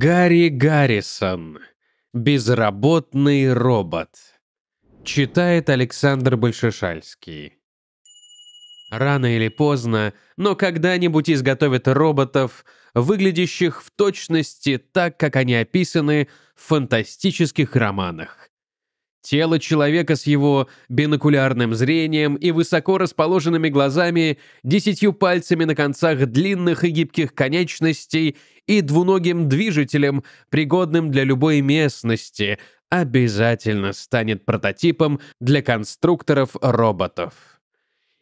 Гарри Гаррисон. Безработный робот. Читает Александр Большешальский. Рано или поздно, но когда-нибудь изготовят роботов, выглядящих в точности так, как они описаны в фантастических романах. Тело человека с его бинокулярным зрением и высоко расположенными глазами, десятью пальцами на концах длинных и гибких конечностей и двуногим движителем, пригодным для любой местности, обязательно станет прототипом для конструкторов роботов.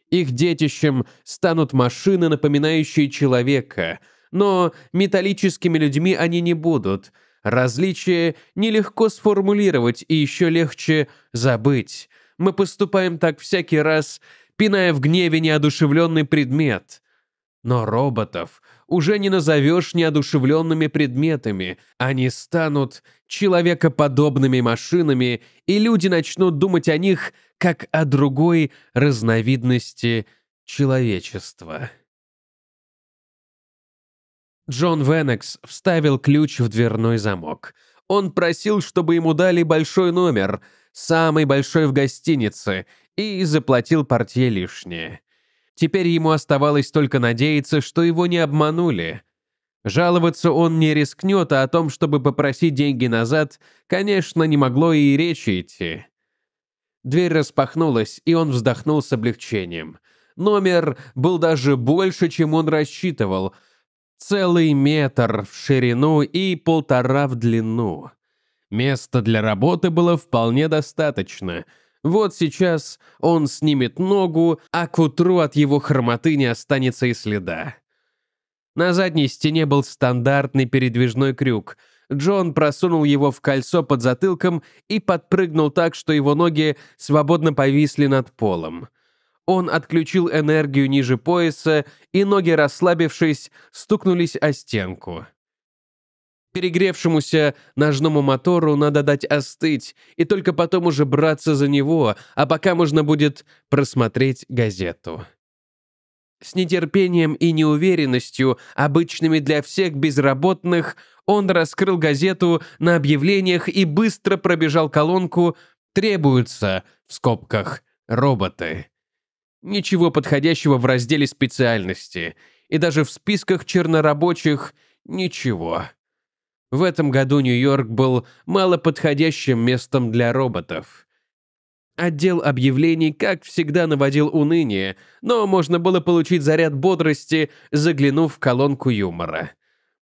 Их детищем станут машины, напоминающие человека, но металлическими людьми они не будут — Различие нелегко сформулировать и еще легче забыть. Мы поступаем так всякий раз, пиная в гневе неодушевленный предмет. Но роботов уже не назовешь неодушевленными предметами. Они станут человекоподобными машинами, и люди начнут думать о них как о другой разновидности человечества. Джон Венекс вставил ключ в дверной замок. Он просил, чтобы ему дали большой номер, самый большой в гостинице, и заплатил портье лишнее. Теперь ему оставалось только надеяться, что его не обманули. Жаловаться он не рискнет, а о том, чтобы попросить деньги назад, конечно, не могло и речи идти. Дверь распахнулась, и он вздохнул с облегчением. Номер был даже больше, чем он рассчитывал — Целый метр в ширину и полтора в длину. Места для работы было вполне достаточно. Вот сейчас он снимет ногу, а к утру от его хромоты не останется и следа. На задней стене был стандартный передвижной крюк. Джон просунул его в кольцо под затылком и подпрыгнул так, что его ноги свободно повисли над полом. Он отключил энергию ниже пояса, и ноги, расслабившись, стукнулись о стенку. Перегревшемуся ножному мотору надо дать остыть, и только потом уже браться за него, а пока можно будет просмотреть газету. С нетерпением и неуверенностью, обычными для всех безработных, он раскрыл газету на объявлениях и быстро пробежал колонку «Требуются» в скобках «роботы». Ничего подходящего в разделе специальности. И даже в списках чернорабочих ничего. В этом году Нью-Йорк был малоподходящим местом для роботов. Отдел объявлений, как всегда, наводил уныние, но можно было получить заряд бодрости, заглянув в колонку юмора.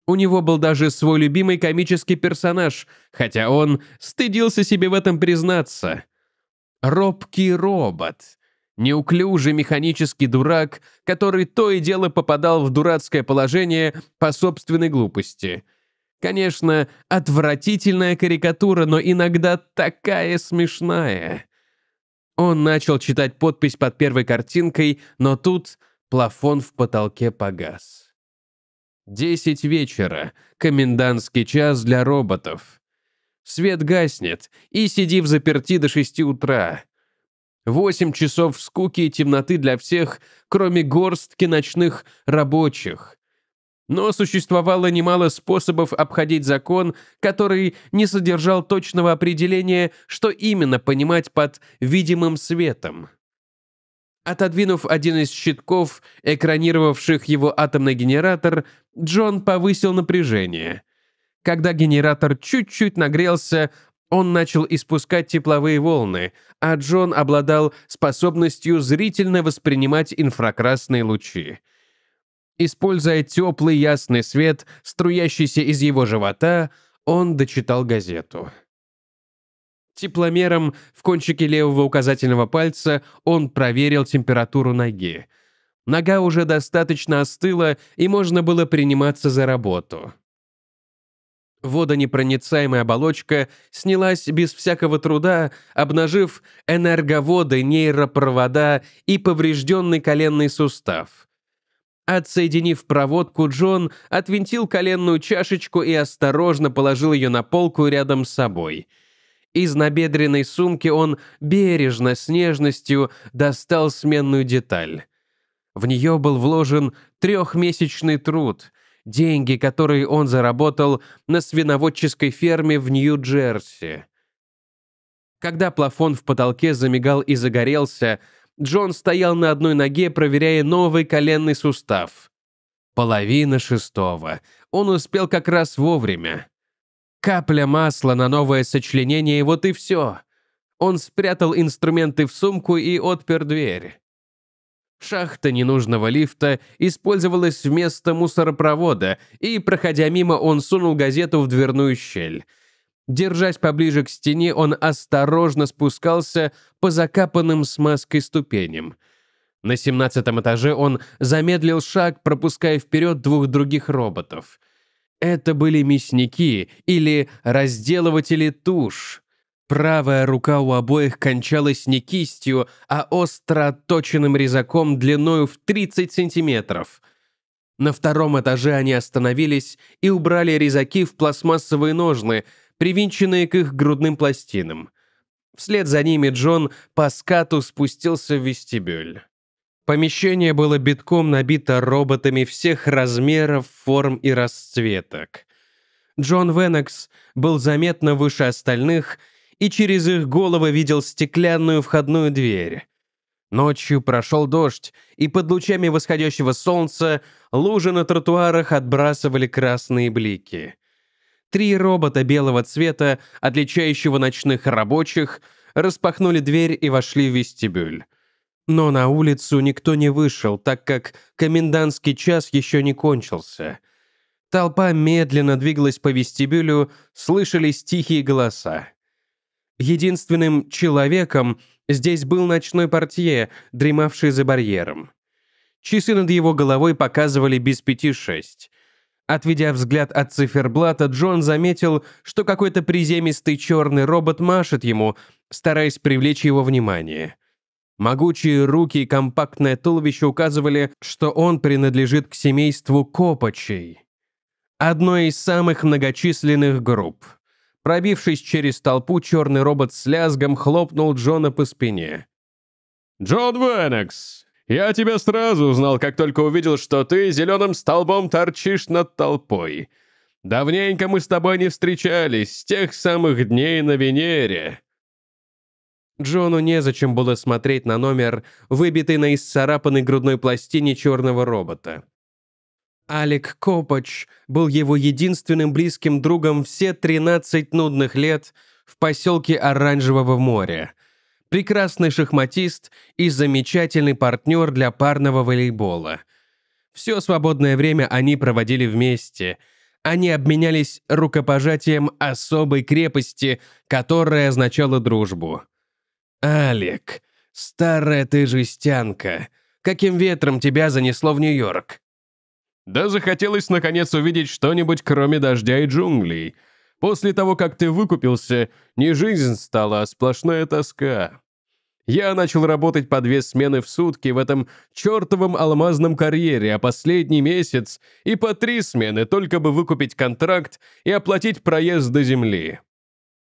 У него был даже свой любимый комический персонаж, хотя он стыдился себе в этом признаться. Робкий робот. Неуклюжий механический дурак, который то и дело попадал в дурацкое положение по собственной глупости. Конечно, отвратительная карикатура, но иногда такая смешная. Он начал читать подпись под первой картинкой, но тут плафон в потолке погас. Десять вечера. Комендантский час для роботов. Свет гаснет, и сиди в заперти до шести утра. Восемь часов скуки и темноты для всех, кроме горстки ночных рабочих. Но существовало немало способов обходить закон, который не содержал точного определения, что именно понимать под «видимым светом». Отодвинув один из щитков, экранировавших его атомный генератор, Джон повысил напряжение. Когда генератор чуть-чуть нагрелся, он начал испускать тепловые волны, а Джон обладал способностью зрительно воспринимать инфракрасные лучи. Используя теплый ясный свет, струящийся из его живота, он дочитал газету. Тепломером в кончике левого указательного пальца он проверил температуру ноги. Нога уже достаточно остыла, и можно было приниматься за работу. Водонепроницаемая оболочка снялась без всякого труда, обнажив энерговоды, нейропровода и поврежденный коленный сустав. Отсоединив проводку, Джон отвинтил коленную чашечку и осторожно положил ее на полку рядом с собой. Из набедренной сумки он бережно, с нежностью достал сменную деталь. В нее был вложен трехмесячный труд — деньги, которые он заработал на свиноводческой ферме в Нью-Джерси. Когда плафон в потолке замигал и загорелся, Джон стоял на одной ноге, проверяя новый коленный сустав. Половина шестого. Он успел как раз вовремя. Капля масла на новое сочленение, вот и все. Он спрятал инструменты в сумку и отпер дверь. Шахта ненужного лифта использовалась вместо мусоропровода, и, проходя мимо, он сунул газету в дверную щель. Держась поближе к стене, он осторожно спускался по закапанным смазкой ступеням. На семнадцатом этаже он замедлил шаг, пропуская вперед двух других роботов. Это были мясники или разделыватели туш. Правая рука у обоих кончалась не кистью, а остро отточенным резаком длиною в 30 сантиметров. На втором этаже они остановились и убрали резаки в пластмассовые ножны, привинченные к их грудным пластинам. Вслед за ними Джон по скату спустился в вестибюль. Помещение было битком набито роботами всех размеров, форм и расцветок. Джон Венекс был заметно выше остальных и через их головы видел стеклянную входную дверь. Ночью прошел дождь, и под лучами восходящего солнца лужи на тротуарах отбрасывали красные блики. Три робота белого цвета, отличающего ночных рабочих, распахнули дверь и вошли в вестибюль. Но на улицу никто не вышел, так как комендантский час еще не кончился. Толпа медленно двигалась по вестибюлю, слышались тихие голоса. Единственным «человеком» здесь был ночной портье, дремавший за барьером. Часы над его головой показывали без пяти шесть. Отведя взгляд от циферблата, Джон заметил, что какой-то приземистый черный робот машет ему, стараясь привлечь его внимание. Могучие руки и компактное туловище указывали, что он принадлежит к семейству копочей. Одной из самых многочисленных групп – Пробившись через толпу, черный робот с лязгом хлопнул Джона по спине. «Джон Венекс, я тебя сразу узнал, как только увидел, что ты зеленым столбом торчишь над толпой. Давненько мы с тобой не встречались, с тех самых дней на Венере». Джону незачем было смотреть на номер, выбитый на исцарапанной грудной пластине черного робота. Алик Копач был его единственным близким другом все 13 нудных лет в поселке Оранжевого моря. Прекрасный шахматист и замечательный партнер для парного волейбола. Все свободное время они проводили вместе. Они обменялись рукопожатием особой крепости, которая означала дружбу. «Алик, старая ты жестянка, каким ветром тебя занесло в Нью-Йорк?» Да захотелось наконец увидеть что-нибудь, кроме дождя и джунглей. После того, как ты выкупился, не жизнь стала, а сплошная тоска. Я начал работать по две смены в сутки в этом чертовом алмазном карьере, а последний месяц и по три смены, только бы выкупить контракт и оплатить проезд до земли.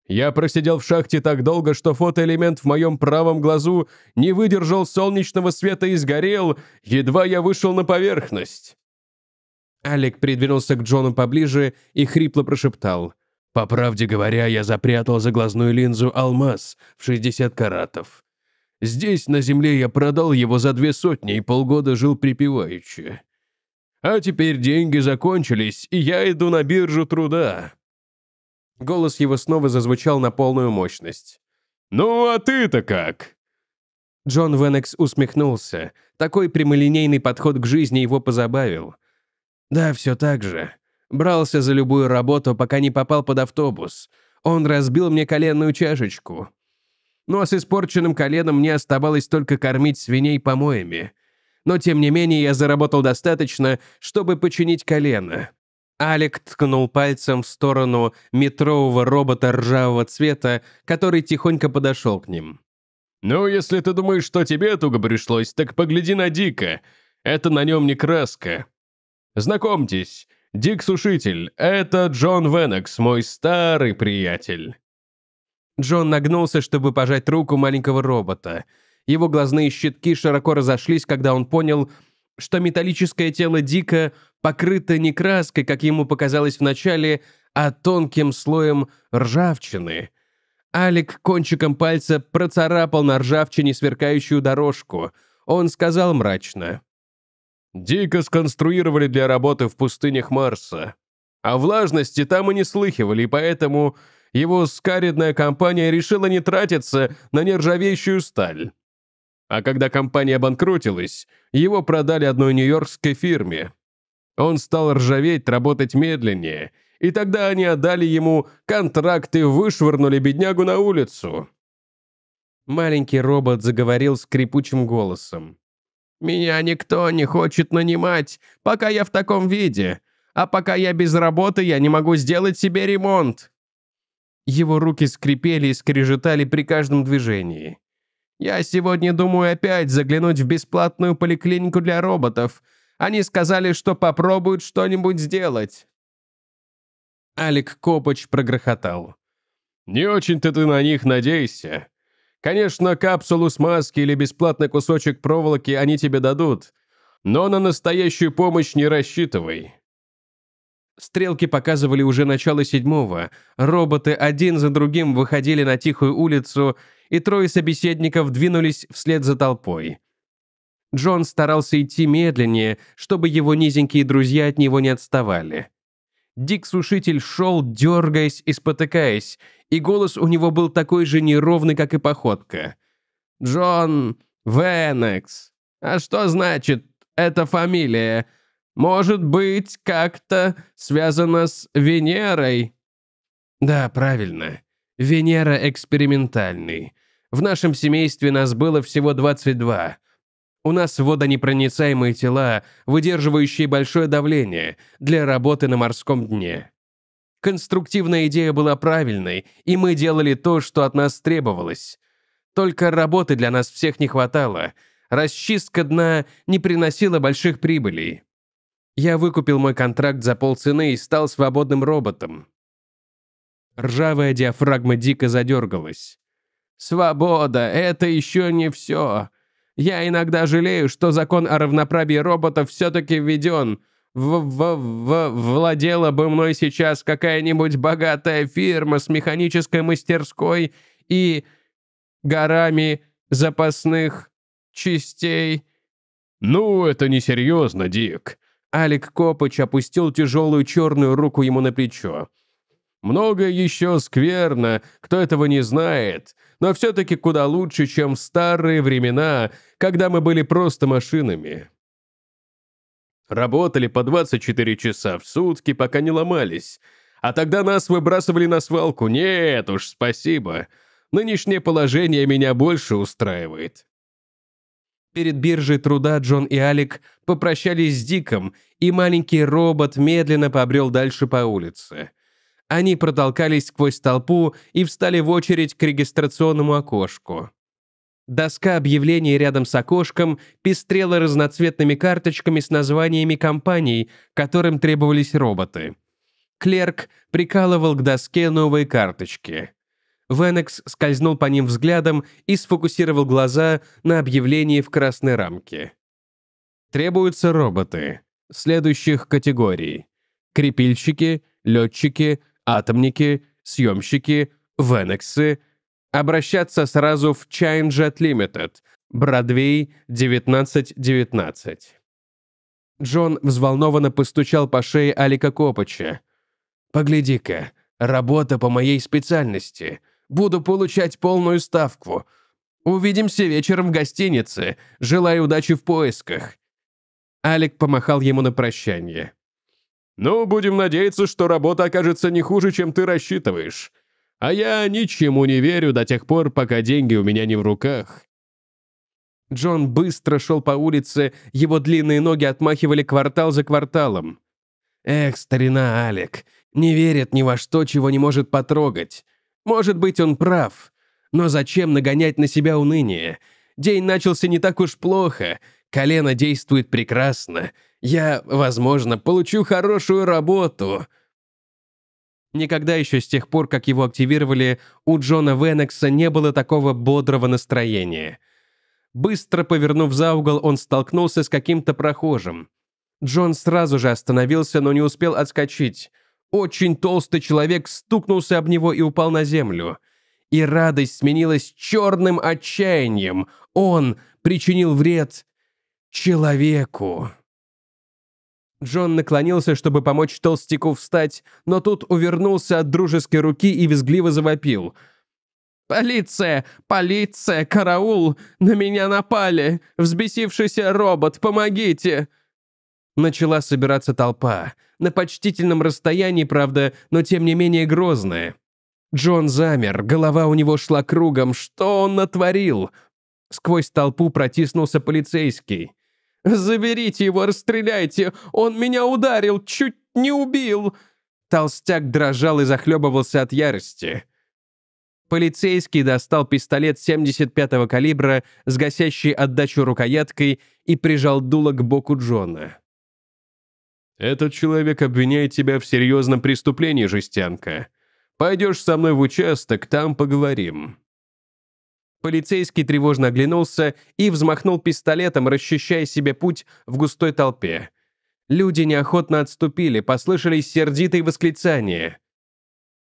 Я просидел в шахте так долго, что фотоэлемент в моем правом глазу не выдержал солнечного света и сгорел, едва я вышел на поверхность. Алик придвинулся к Джону поближе и хрипло прошептал. «По правде говоря, я запрятал за глазную линзу алмаз в 60 каратов. Здесь, на земле, я продал его за две сотни и полгода жил припеваючи. А теперь деньги закончились, и я иду на биржу труда». Голос его снова зазвучал на полную мощность. «Ну, а ты-то как?» Джон Венекс усмехнулся. Такой прямолинейный подход к жизни его позабавил. Да, все так же. Брался за любую работу, пока не попал под автобус. Он разбил мне коленную чашечку. Ну а с испорченным коленом мне оставалось только кормить свиней помоями. Но тем не менее я заработал достаточно, чтобы починить колено. Алик ткнул пальцем в сторону метрового робота ржавого цвета, который тихонько подошел к ним. «Ну, если ты думаешь, что тебе туго пришлось, так погляди на Дика. Это на нем не краска. Знакомьтесь, Дик Сушитель, это Джон Венекс, мой старый приятель». Джон нагнулся, чтобы пожать руку маленького робота. Его глазные щитки широко разошлись, когда он понял, что металлическое тело Дика покрыто не краской, как ему показалось вначале, а тонким слоем ржавчины. Алик кончиком пальца процарапал на ржавчине сверкающую дорожку. Он сказал мрачно. Дико сконструировали для работы в пустынях Марса. О влажности там и не слыхивали, и поэтому его скаридная компания решила не тратиться на нержавеющую сталь. А когда компания банкротилась, его продали одной нью-йоркской фирме. Он стал ржаветь, работать медленнее, и тогда они отдали ему контракт и вышвырнули беднягу на улицу. Маленький робот заговорил скрипучим голосом. Меня никто не хочет нанимать, пока я в таком виде. А пока я без работы, я не могу сделать себе ремонт». Его руки скрипели и скрежетали при каждом движении. «Я сегодня думаю опять заглянуть в бесплатную поликлинику для роботов. Они сказали, что попробуют что-нибудь сделать». Алик Копач прогрохотал. «Не очень-то ты на них надейся. Конечно, капсулу смазки или бесплатный кусочек проволоки они тебе дадут, но на настоящую помощь не рассчитывай. Стрелки показывали уже начало седьмого. Роботы один за другим выходили на тихую улицу, и трое собеседников двинулись вслед за толпой. Джон старался идти медленнее, чтобы его низенькие друзья от него не отставали. Дик-сушитель шел, дергаясь и спотыкаясь, и голос у него был такой же неровный, как и походка. «Джон Венекс. А что значит эта фамилия? Может быть, как-то связана с Венерой?» «Да, правильно. Венера экспериментальный. В нашем семействе нас было всего 22. У нас водонепроницаемые тела, выдерживающие большое давление для работы на морском дне. Конструктивная идея была правильной, и мы делали то, что от нас требовалось. Только работы для нас всех не хватало. Расчистка дна не приносила больших прибылей. Я выкупил мой контракт за полцены и стал свободным роботом. Ржавая диафрагма дико задергалась. «Свобода — это еще не все. Я иногда жалею, что закон о равноправии роботов все-таки введен, в в в владела бы мной сейчас какая-нибудь богатая фирма с механической мастерской и горами запасных частей. Ну, это несерьезно, Дик. Алик Копыч опустил тяжелую черную руку ему на плечо. Много еще скверно, кто этого не знает, но все-таки куда лучше, чем в старые времена, когда мы были просто машинами. Работали по 24 часа в сутки, пока не ломались. А тогда нас выбрасывали на свалку. Нет уж, спасибо. Нынешнее положение меня больше устраивает. Перед биржей труда Джон и Алик попрощались с Диком, и маленький робот медленно побрел дальше по улице. Они протолкались сквозь толпу и встали в очередь к регистрационному окошку. Доска объявлений рядом с окошком пестрела разноцветными карточками с названиями компаний, которым требовались роботы. Клерк прикалывал к доске новые карточки. Венекс скользнул по ним взглядом и сфокусировал глаза на объявлении в красной рамке. Требуются роботы следующих категорий. Крепильщики, летчики, атомники, съемщики, венексы — обращаться сразу в ChineJet Limited, Бродвей 1919. Джон взволнованно постучал по шее Алика Копача. «Погляди-ка, работа по моей специальности. Буду получать полную ставку. Увидимся вечером в гостинице. Желаю удачи в поисках». Алик помахал ему на прощание. «Ну, будем надеяться, что работа окажется не хуже, чем ты рассчитываешь. А я ничему не верю до тех пор, пока деньги у меня не в руках. Джон быстро шел по улице, его длинные ноги отмахивали квартал за кварталом. Эх, старина Алек, не верит ни во что, чего не может потрогать. Может быть, он прав. Но зачем нагонять на себя уныние? День начался не так уж плохо. Колено действует прекрасно. Я, возможно, получу хорошую работу. Никогда еще с тех пор, как его активировали, у Джона Венекса не было такого бодрого настроения. Быстро повернув за угол, он столкнулся с каким-то прохожим. Джон сразу же остановился, но не успел отскочить. Очень толстый человек стукнулся об него и упал на землю. И радость сменилась черным отчаянием. Он причинил вред человеку. Джон наклонился, чтобы помочь толстяку встать, но тут увернулся от дружеской руки и визгливо завопил. «Полиция! Полиция! Караул! На меня напали! Взбесившийся робот! Помогите!» Начала собираться толпа. На почтительном расстоянии, правда, но тем не менее грозная. Джон замер, голова у него шла кругом. Что он натворил? Сквозь толпу протиснулся полицейский. «Заберите его, расстреляйте! Он меня ударил, чуть не убил!» Толстяк дрожал и захлебывался от ярости. Полицейский достал пистолет 75-го калибра с гасящей отдачу рукояткой и прижал дуло к боку Джона. «Этот человек обвиняет тебя в серьезном преступлении, жестянка. Пойдешь со мной в участок, там поговорим». Полицейский тревожно оглянулся и взмахнул пистолетом, расчищая себе путь в густой толпе. Люди неохотно отступили, послышались сердитые восклицания.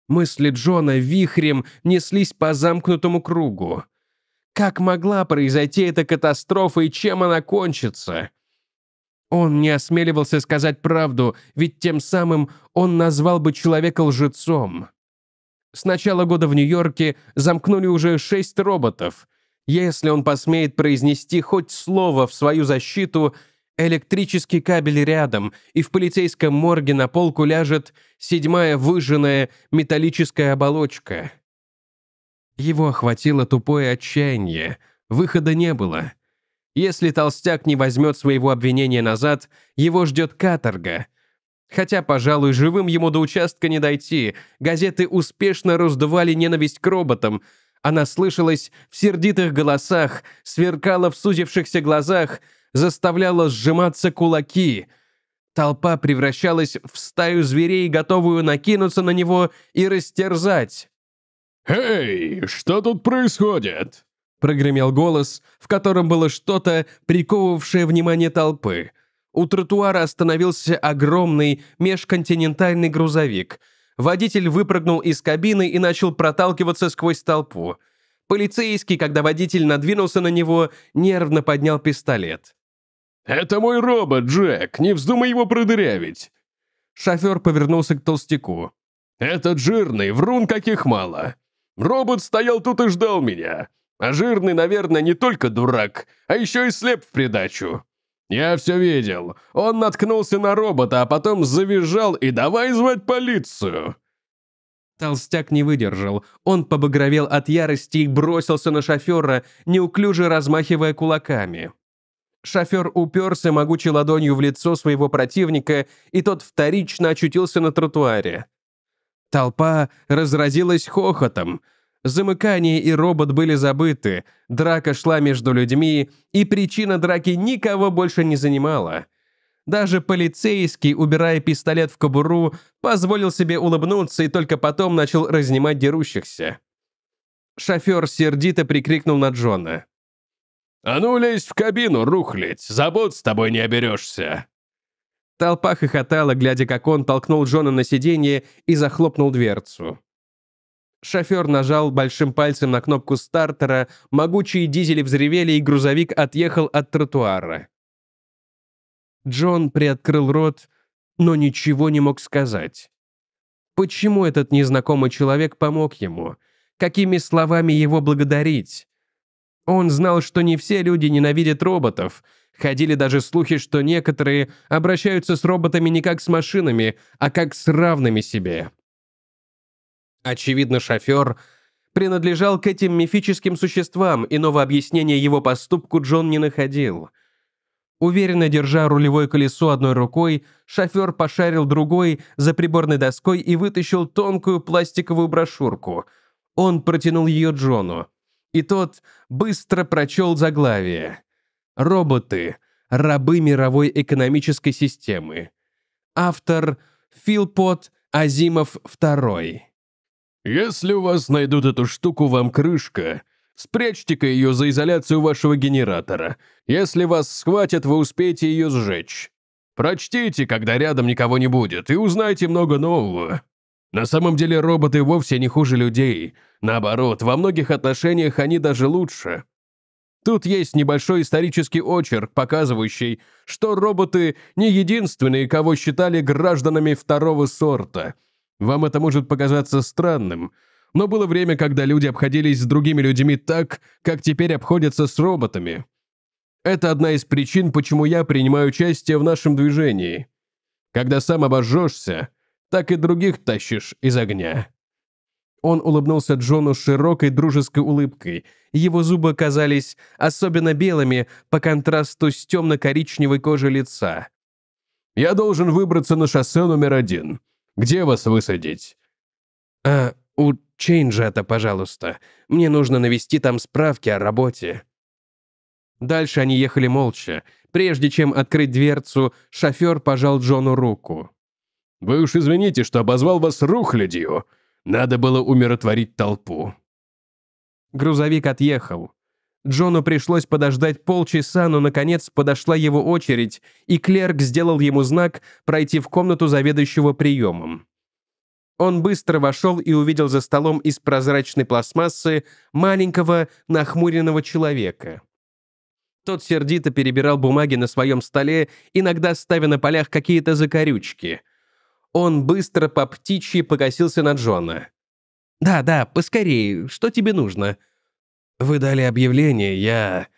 Мысли Джона вихрем неслись по замкнутому кругу. Как могла произойти эта катастрофа и чем она кончится? Он не осмеливался сказать правду, ведь тем самым он назвал бы человека лжецом. С начала года в Нью-Йорке замкнули уже шесть роботов. Если он посмеет произнести хоть слово в свою защиту, электрический кабель рядом, и в полицейском морге на полку ляжет седьмая выжженная металлическая оболочка. Его охватило тупое отчаяние. Выхода не было. Если толстяк не возьмет своего обвинения назад, его ждет каторга — Хотя, пожалуй, живым ему до участка не дойти. Газеты успешно раздували ненависть к роботам. Она слышалась в сердитых голосах, сверкала в сузившихся глазах, заставляла сжиматься кулаки. Толпа превращалась в стаю зверей, готовую накинуться на него и растерзать. «Эй, что тут происходит?» прогремел голос, в котором было что-то, приковывавшее внимание толпы. У тротуара остановился огромный межконтинентальный грузовик. Водитель выпрыгнул из кабины и начал проталкиваться сквозь толпу. Полицейский, когда водитель надвинулся на него, нервно поднял пистолет. «Это мой робот, Джек, не вздумай его продырявить!» Шофер повернулся к толстяку. «Этот жирный, врун каких мало. Робот стоял тут и ждал меня. А жирный, наверное, не только дурак, а еще и слеп в придачу. «Я все видел. Он наткнулся на робота, а потом завизжал и давай звать полицию!» Толстяк не выдержал. Он побагровел от ярости и бросился на шофера, неуклюже размахивая кулаками. Шофер уперся могучей ладонью в лицо своего противника, и тот вторично очутился на тротуаре. Толпа разразилась хохотом. Замыкание и робот были забыты, драка шла между людьми, и причина драки никого больше не занимала. Даже полицейский, убирая пистолет в кобуру, позволил себе улыбнуться и только потом начал разнимать дерущихся. Шофер сердито прикрикнул на Джона. «А ну лезь в кабину, рухлить, забот с тобой не оберешься!» Толпа хохотала, глядя, как он толкнул Джона на сиденье и захлопнул дверцу. Шофер нажал большим пальцем на кнопку стартера, могучие дизели взревели, и грузовик отъехал от тротуара. Джон приоткрыл рот, но ничего не мог сказать. Почему этот незнакомый человек помог ему? Какими словами его благодарить? Он знал, что не все люди ненавидят роботов. Ходили даже слухи, что некоторые обращаются с роботами не как с машинами, а как с равными себе. Очевидно, шофер принадлежал к этим мифическим существам, иного объяснения его поступку Джон не находил. Уверенно держа рулевое колесо одной рукой, шофер пошарил другой за приборной доской и вытащил тонкую пластиковую брошюрку. Он протянул ее Джону. И тот быстро прочел заглавие. «Роботы. Рабы мировой экономической системы». Автор Филпот Азимов II. «Если у вас найдут эту штуку, вам крышка. Спрячьте-ка ее за изоляцию вашего генератора. Если вас схватят, вы успеете ее сжечь. Прочтите, когда рядом никого не будет, и узнайте много нового. На самом деле роботы вовсе не хуже людей. Наоборот, во многих отношениях они даже лучше». Тут есть небольшой исторический очерк, показывающий, что роботы не единственные, кого считали гражданами второго сорта – вам это может показаться странным, но было время, когда люди обходились с другими людьми так, как теперь обходятся с роботами. Это одна из причин, почему я принимаю участие в нашем движении. Когда сам обожжешься, так и других тащишь из огня». Он улыбнулся Джону широкой дружеской улыбкой. Его зубы казались особенно белыми по контрасту с темно-коричневой кожей лица. «Я должен выбраться на шоссе номер один», где вас высадить?» «А у Чейнджета, пожалуйста. Мне нужно навести там справки о работе». Дальше они ехали молча. Прежде чем открыть дверцу, шофер пожал Джону руку. «Вы уж извините, что обозвал вас рухлядью. Надо было умиротворить толпу». Грузовик отъехал. Джону пришлось подождать полчаса, но, наконец, подошла его очередь, и клерк сделал ему знак пройти в комнату заведующего приемом. Он быстро вошел и увидел за столом из прозрачной пластмассы маленького, нахмуренного человека. Тот сердито перебирал бумаги на своем столе, иногда ставя на полях какие-то закорючки. Он быстро по птичьи покосился на Джона. «Да, да, поскорее, что тебе нужно?» «Вы дали объявление, я...»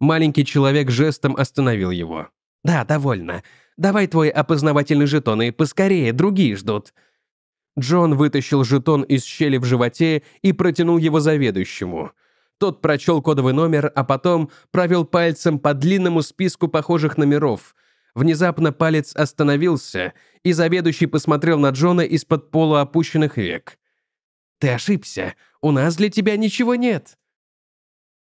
Маленький человек жестом остановил его. «Да, довольно. Давай твой опознавательный жетон и поскорее, другие ждут». Джон вытащил жетон из щели в животе и протянул его заведующему. Тот прочел кодовый номер, а потом провел пальцем по длинному списку похожих номеров. Внезапно палец остановился, и заведующий посмотрел на Джона из-под полуопущенных век. «Ты ошибся. У нас для тебя ничего нет».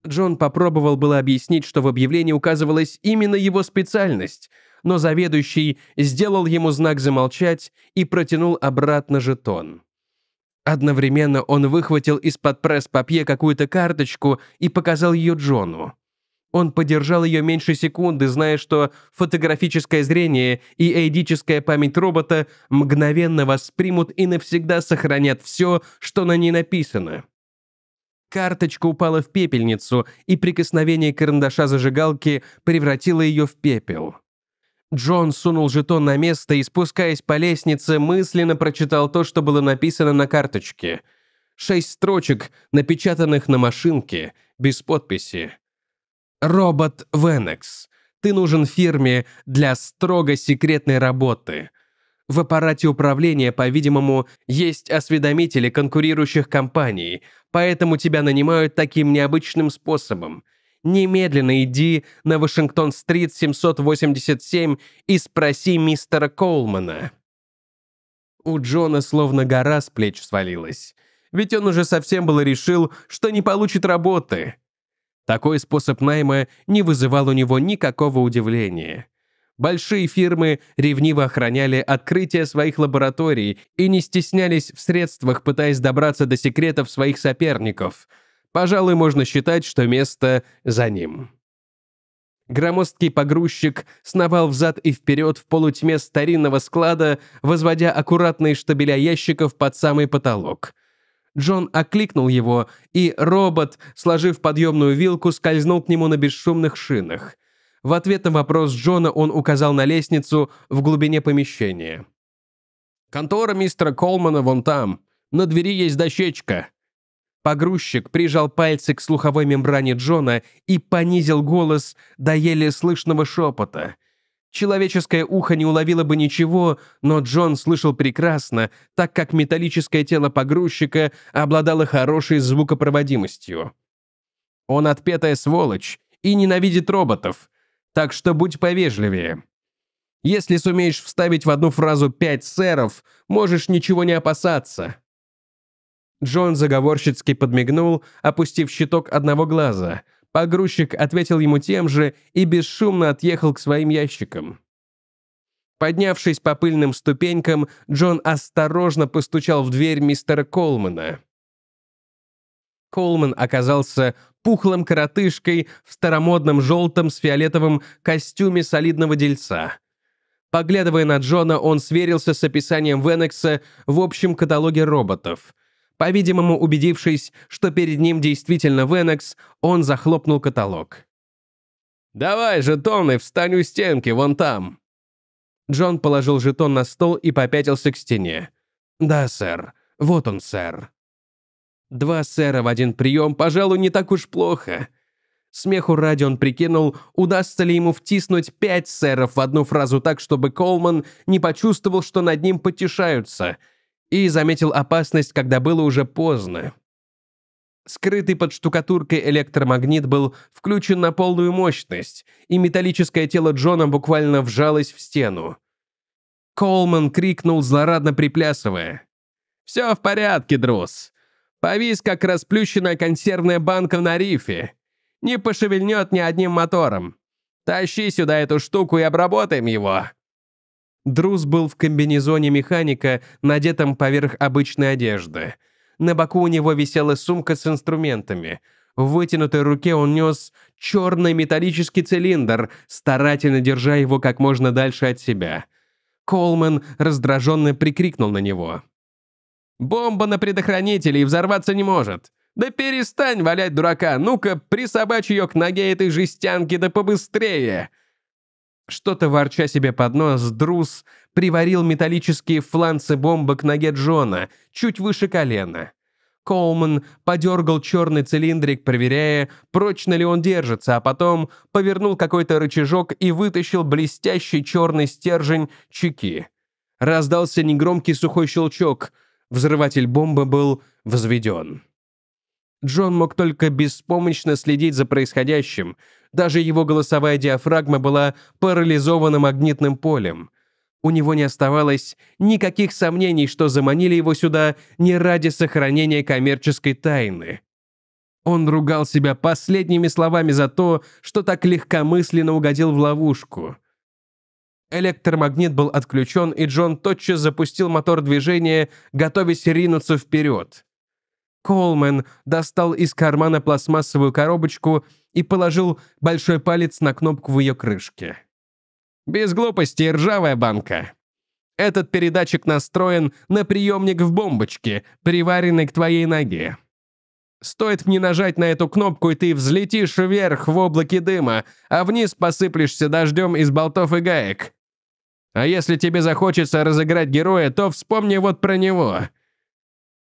Джон попробовал было объяснить, что в объявлении указывалась именно его специальность, но заведующий сделал ему знак замолчать и протянул обратно жетон. Одновременно он выхватил из-под пресс-папье какую-то карточку и показал ее Джону. Он подержал ее меньше секунды, зная, что фотографическое зрение и эйдическая память робота мгновенно воспримут и навсегда сохранят все, что на ней написано. Карточка упала в пепельницу, и прикосновение карандаша зажигалки превратило ее в пепел. Джон сунул жетон на место и, спускаясь по лестнице, мысленно прочитал то, что было написано на карточке. Шесть строчек, напечатанных на машинке, без подписи. «Робот Венекс, ты нужен фирме для строго секретной работы в аппарате управления, по-видимому, есть осведомители конкурирующих компаний, поэтому тебя нанимают таким необычным способом. Немедленно иди на Вашингтон-стрит 787 и спроси мистера Коулмана». У Джона словно гора с плеч свалилась. Ведь он уже совсем было решил, что не получит работы. Такой способ найма не вызывал у него никакого удивления. Большие фирмы ревниво охраняли открытие своих лабораторий и не стеснялись в средствах, пытаясь добраться до секретов своих соперников. Пожалуй, можно считать, что место за ним. Громоздкий погрузчик сновал взад и вперед в полутьме старинного склада, возводя аккуратные штабеля ящиков под самый потолок. Джон окликнул его, и робот, сложив подъемную вилку, скользнул к нему на бесшумных шинах. В ответ на вопрос Джона он указал на лестницу в глубине помещения. «Контора мистера Колмана вон там. На двери есть дощечка». Погрузчик прижал пальцы к слуховой мембране Джона и понизил голос до еле слышного шепота. Человеческое ухо не уловило бы ничего, но Джон слышал прекрасно, так как металлическое тело погрузчика обладало хорошей звукопроводимостью. «Он отпетая сволочь и ненавидит роботов так что будь повежливее. Если сумеешь вставить в одну фразу пять сэров, можешь ничего не опасаться». Джон заговорщицки подмигнул, опустив щиток одного глаза. Погрузчик ответил ему тем же и бесшумно отъехал к своим ящикам. Поднявшись по пыльным ступенькам, Джон осторожно постучал в дверь мистера Колмана. Колман оказался пухлым коротышкой в старомодном желтом с фиолетовым костюме солидного дельца. Поглядывая на Джона, он сверился с описанием Венекса в общем каталоге роботов. По-видимому, убедившись, что перед ним действительно Венекс, он захлопнул каталог. «Давай, жетоны, встань у стенки, вон там!» Джон положил жетон на стол и попятился к стене. «Да, сэр. Вот он, сэр». Два сэра в один прием, пожалуй, не так уж плохо. Смеху ради он прикинул, удастся ли ему втиснуть пять сэров в одну фразу так, чтобы Колман не почувствовал, что над ним потешаются, и заметил опасность, когда было уже поздно. Скрытый под штукатуркой электромагнит был включен на полную мощность, и металлическое тело Джона буквально вжалось в стену. Колман крикнул, злорадно приплясывая. «Все в порядке, друз. Повис, как расплющенная консервная банка на рифе. Не пошевельнет ни одним мотором. Тащи сюда эту штуку и обработаем его. Друз был в комбинезоне механика, надетом поверх обычной одежды. На боку у него висела сумка с инструментами. В вытянутой руке он нес черный металлический цилиндр, старательно держа его как можно дальше от себя. Колман раздраженно прикрикнул на него. Бомба на предохранителе и взорваться не может. Да перестань валять дурака, ну-ка, присобачь ее к ноге этой жестянки, да побыстрее!» Что-то ворча себе под нос, Друз приварил металлические фланцы бомбы к ноге Джона, чуть выше колена. Коуман подергал черный цилиндрик, проверяя, прочно ли он держится, а потом повернул какой-то рычажок и вытащил блестящий черный стержень чеки. Раздался негромкий сухой щелчок — Взрыватель бомбы был возведен. Джон мог только беспомощно следить за происходящим. Даже его голосовая диафрагма была парализована магнитным полем. У него не оставалось никаких сомнений, что заманили его сюда не ради сохранения коммерческой тайны. Он ругал себя последними словами за то, что так легкомысленно угодил в ловушку электромагнит был отключен, и Джон тотчас запустил мотор движения, готовясь ринуться вперед. Колмен достал из кармана пластмассовую коробочку и положил большой палец на кнопку в ее крышке. «Без глупости, ржавая банка. Этот передатчик настроен на приемник в бомбочке, приваренный к твоей ноге. Стоит мне нажать на эту кнопку, и ты взлетишь вверх в облаке дыма, а вниз посыплешься дождем из болтов и гаек. А если тебе захочется разыграть героя, то вспомни вот про него».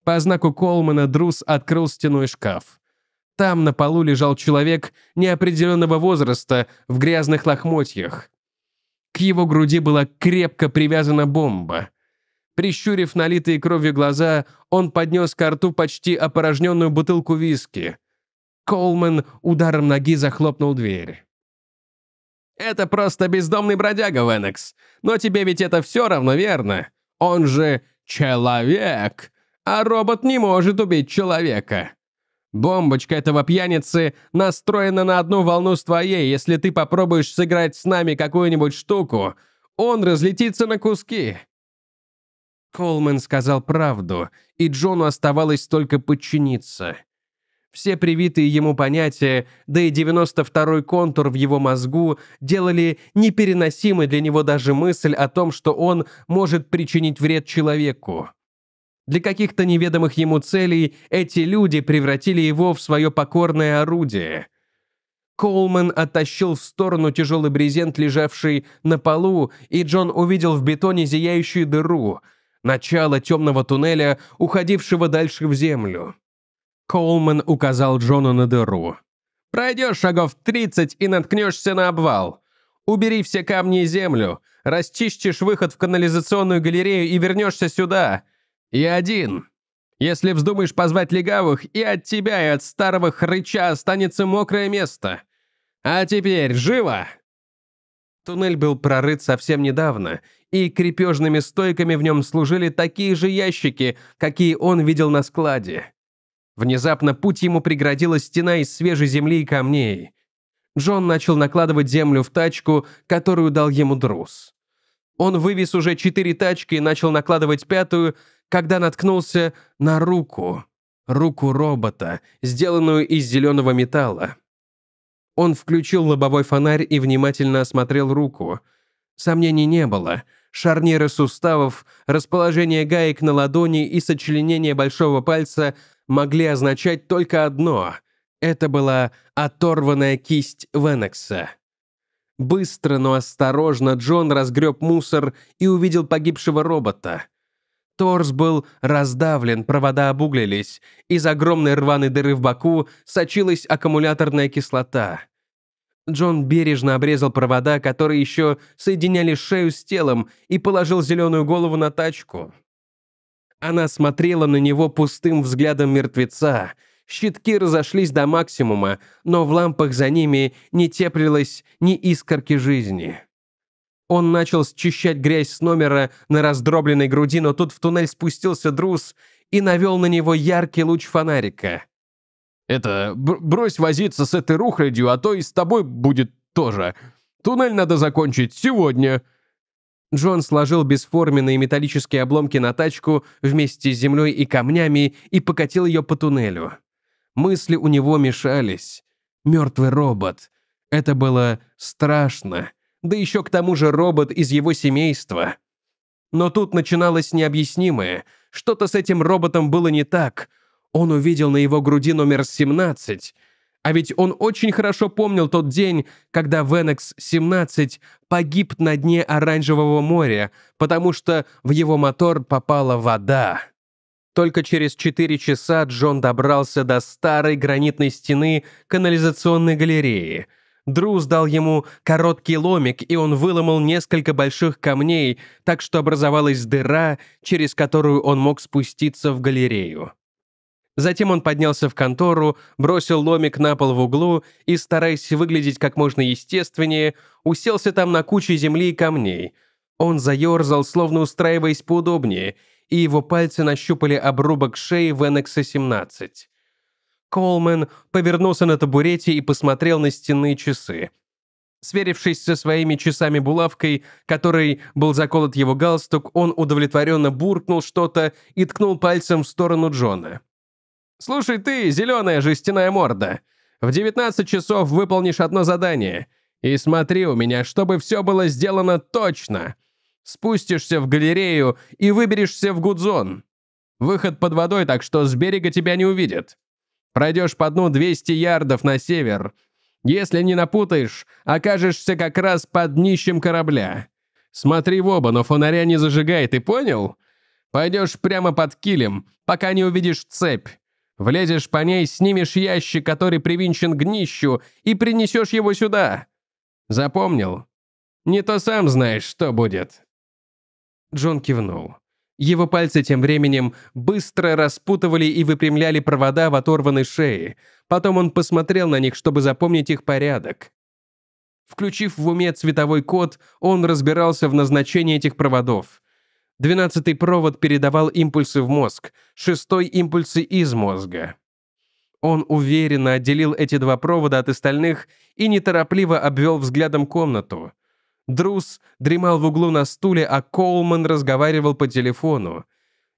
По знаку Колмана Друз открыл стеной шкаф. Там на полу лежал человек неопределенного возраста в грязных лохмотьях. К его груди была крепко привязана бомба. Прищурив налитые кровью глаза, он поднес к рту почти опорожненную бутылку виски. Колман ударом ноги захлопнул дверь. Это просто бездомный бродяга, Венекс. Но тебе ведь это все равно верно. Он же человек. А робот не может убить человека. Бомбочка этого пьяницы настроена на одну волну с твоей. Если ты попробуешь сыграть с нами какую-нибудь штуку, он разлетится на куски. Колмен сказал правду, и Джону оставалось только подчиниться. Все привитые ему понятия, да и 92-й контур в его мозгу делали непереносимой для него даже мысль о том, что он может причинить вред человеку. Для каких-то неведомых ему целей эти люди превратили его в свое покорное орудие. Колман оттащил в сторону тяжелый брезент, лежавший на полу, и Джон увидел в бетоне зияющую дыру, начало темного туннеля, уходившего дальше в землю. Коулман указал Джону на дыру. «Пройдешь шагов 30 и наткнешься на обвал. Убери все камни и землю, расчистишь выход в канализационную галерею и вернешься сюда. и один. Если вздумаешь позвать легавых, и от тебя, и от старого хрыча останется мокрое место. А теперь живо!» Туннель был прорыт совсем недавно, и крепежными стойками в нем служили такие же ящики, какие он видел на складе. Внезапно путь ему преградила стена из свежей земли и камней. Джон начал накладывать землю в тачку, которую дал ему Друз. Он вывез уже четыре тачки и начал накладывать пятую, когда наткнулся на руку. Руку робота, сделанную из зеленого металла. Он включил лобовой фонарь и внимательно осмотрел руку. Сомнений не было. Шарниры суставов, расположение гаек на ладони и сочленение большого пальца – могли означать только одно — это была оторванная кисть Венекса. Быстро, но осторожно Джон разгреб мусор и увидел погибшего робота. Торс был раздавлен, провода обуглились, из огромной рваной дыры в боку сочилась аккумуляторная кислота. Джон бережно обрезал провода, которые еще соединяли шею с телом, и положил зеленую голову на тачку. Она смотрела на него пустым взглядом мертвеца. Щитки разошлись до максимума, но в лампах за ними не теплилось ни искорки жизни. Он начал счищать грязь с номера на раздробленной груди, но тут в туннель спустился друз и навел на него яркий луч фонарика. «Это, брось возиться с этой рухлядью, а то и с тобой будет тоже. Туннель надо закончить сегодня», Джон сложил бесформенные металлические обломки на тачку вместе с землей и камнями и покатил ее по туннелю. Мысли у него мешались. Мертвый робот. Это было страшно. Да еще к тому же робот из его семейства. Но тут начиналось необъяснимое. Что-то с этим роботом было не так. Он увидел на его груди номер 17 а ведь он очень хорошо помнил тот день, когда Венекс-17 погиб на дне Оранжевого моря, потому что в его мотор попала вода. Только через 4 часа Джон добрался до старой гранитной стены канализационной галереи. Друз дал ему короткий ломик, и он выломал несколько больших камней, так что образовалась дыра, через которую он мог спуститься в галерею. Затем он поднялся в контору, бросил ломик на пол в углу и, стараясь выглядеть как можно естественнее, уселся там на куче земли и камней. Он заерзал, словно устраиваясь поудобнее, и его пальцы нащупали обрубок шеи Венекса 17. Колмен повернулся на табурете и посмотрел на стенные часы. Сверившись со своими часами-булавкой, которой был заколот его галстук, он удовлетворенно буркнул что-то и ткнул пальцем в сторону Джона. «Слушай ты, зеленая жестяная морда, в 19 часов выполнишь одно задание, и смотри у меня, чтобы все было сделано точно. Спустишься в галерею и выберешься в Гудзон. Выход под водой, так что с берега тебя не увидят. Пройдешь по дну 200 ярдов на север. Если не напутаешь, окажешься как раз под днищем корабля. Смотри в оба, но фонаря не зажигай, ты понял? Пойдешь прямо под килем, пока не увидишь цепь. Влезешь по ней, снимешь ящик, который привинчен к днищу, и принесешь его сюда. Запомнил? Не то сам знаешь, что будет». Джон кивнул. Его пальцы тем временем быстро распутывали и выпрямляли провода в оторванной шее. Потом он посмотрел на них, чтобы запомнить их порядок. Включив в уме цветовой код, он разбирался в назначении этих проводов. Двенадцатый провод передавал импульсы в мозг, шестой — импульсы из мозга. Он уверенно отделил эти два провода от остальных и неторопливо обвел взглядом комнату. Друс дремал в углу на стуле, а Коулман разговаривал по телефону.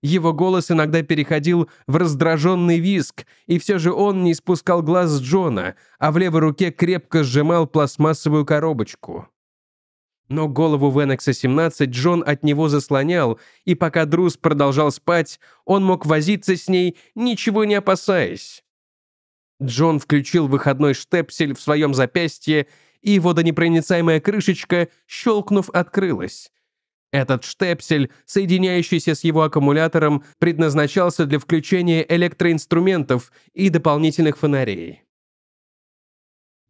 Его голос иногда переходил в раздраженный визг, и все же он не спускал глаз с Джона, а в левой руке крепко сжимал пластмассовую коробочку. Но голову Венекса-17 Джон от него заслонял, и пока Друз продолжал спать, он мог возиться с ней, ничего не опасаясь. Джон включил выходной штепсель в своем запястье, и водонепроницаемая крышечка, щелкнув, открылась. Этот штепсель, соединяющийся с его аккумулятором, предназначался для включения электроинструментов и дополнительных фонарей.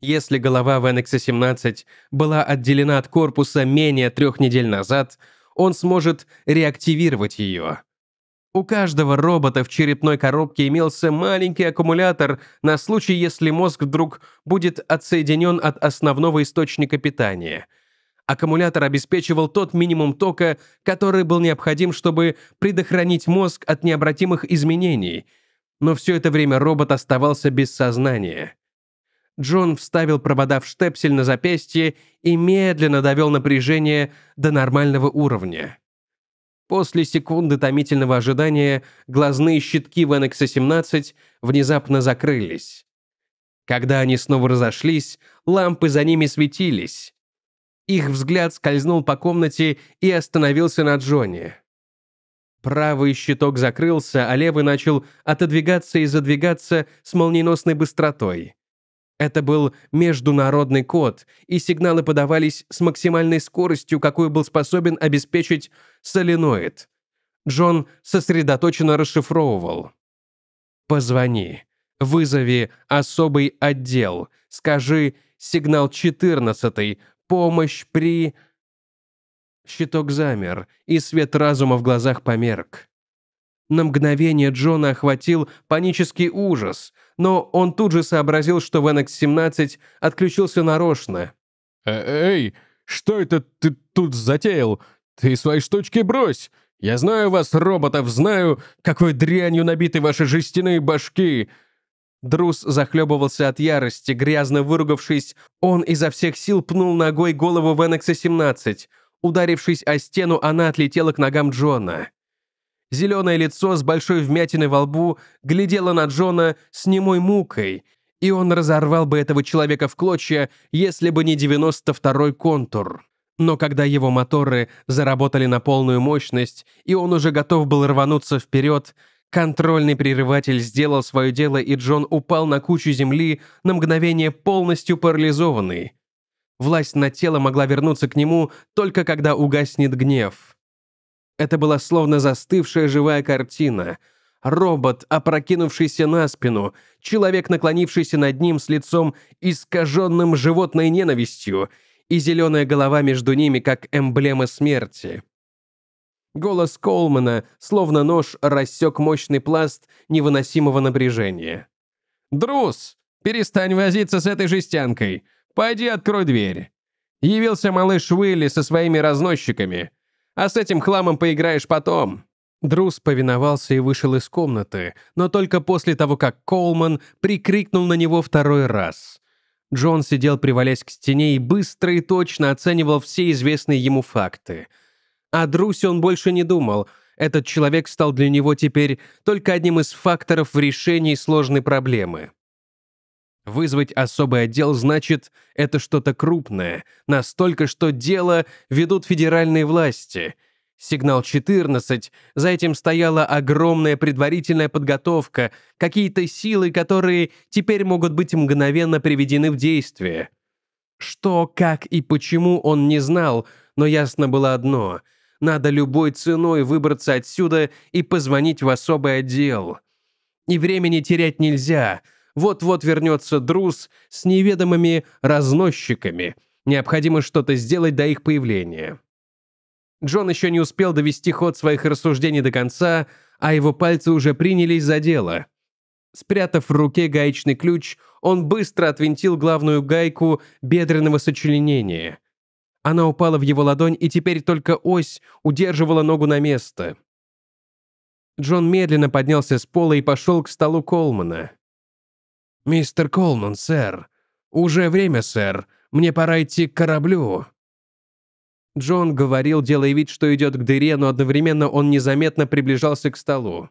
Если голова в NX-17 была отделена от корпуса менее трех недель назад, он сможет реактивировать ее. У каждого робота в черепной коробке имелся маленький аккумулятор на случай, если мозг вдруг будет отсоединен от основного источника питания. Аккумулятор обеспечивал тот минимум тока, который был необходим, чтобы предохранить мозг от необратимых изменений. Но все это время робот оставался без сознания. Джон вставил провода в штепсель на запястье и медленно довел напряжение до нормального уровня. После секунды томительного ожидания глазные щитки в NX-17 внезапно закрылись. Когда они снова разошлись, лампы за ними светились. Их взгляд скользнул по комнате и остановился на Джоне. Правый щиток закрылся, а левый начал отодвигаться и задвигаться с молниеносной быстротой. Это был международный код, и сигналы подавались с максимальной скоростью, какую был способен обеспечить соленоид. Джон сосредоточенно расшифровывал. «Позвони. Вызови особый отдел. Скажи сигнал 14. Помощь при...» Щиток замер, и свет разума в глазах померк. На мгновение Джона охватил панический ужас – но он тут же сообразил, что в NX-17 отключился нарочно. Э «Эй, что это ты тут затеял? Ты свои штучки брось! Я знаю вас, роботов, знаю, какой дрянью набиты ваши жестяные башки!» Друз захлебывался от ярости, грязно выругавшись, он изо всех сил пнул ногой голову Венекса-17. Ударившись о стену, она отлетела к ногам Джона. Зеленое лицо с большой вмятиной во лбу глядело на Джона с немой мукой, и он разорвал бы этого человека в клочья, если бы не 92-й контур. Но когда его моторы заработали на полную мощность, и он уже готов был рвануться вперед, контрольный прерыватель сделал свое дело, и Джон упал на кучу земли, на мгновение полностью парализованный. Власть над телом могла вернуться к нему только когда угаснет гнев. Это была словно застывшая живая картина. Робот, опрокинувшийся на спину, человек, наклонившийся над ним с лицом, искаженным животной ненавистью, и зеленая голова между ними, как эмблема смерти. Голос Колмана, словно нож, рассек мощный пласт невыносимого напряжения. «Друз, перестань возиться с этой жестянкой. Пойди открой дверь». Явился малыш Уилли со своими разносчиками. А с этим хламом поиграешь потом». Друз повиновался и вышел из комнаты, но только после того, как Колман прикрикнул на него второй раз. Джон сидел, привалясь к стене, и быстро и точно оценивал все известные ему факты. О Друсе он больше не думал. Этот человек стал для него теперь только одним из факторов в решении сложной проблемы. Вызвать особый отдел значит, это что-то крупное, настолько, что дело ведут федеральные власти. Сигнал 14, за этим стояла огромная предварительная подготовка, какие-то силы, которые теперь могут быть мгновенно приведены в действие. Что, как и почему он не знал, но ясно было одно — надо любой ценой выбраться отсюда и позвонить в особый отдел. И времени терять нельзя — вот-вот вернется Друз с неведомыми разносчиками. Необходимо что-то сделать до их появления. Джон еще не успел довести ход своих рассуждений до конца, а его пальцы уже принялись за дело. Спрятав в руке гаечный ключ, он быстро отвинтил главную гайку бедренного сочленения. Она упала в его ладонь, и теперь только ось удерживала ногу на место. Джон медленно поднялся с пола и пошел к столу Колмана. «Мистер Колман, сэр. Уже время, сэр. Мне пора идти к кораблю». Джон говорил, делая вид, что идет к дыре, но одновременно он незаметно приближался к столу.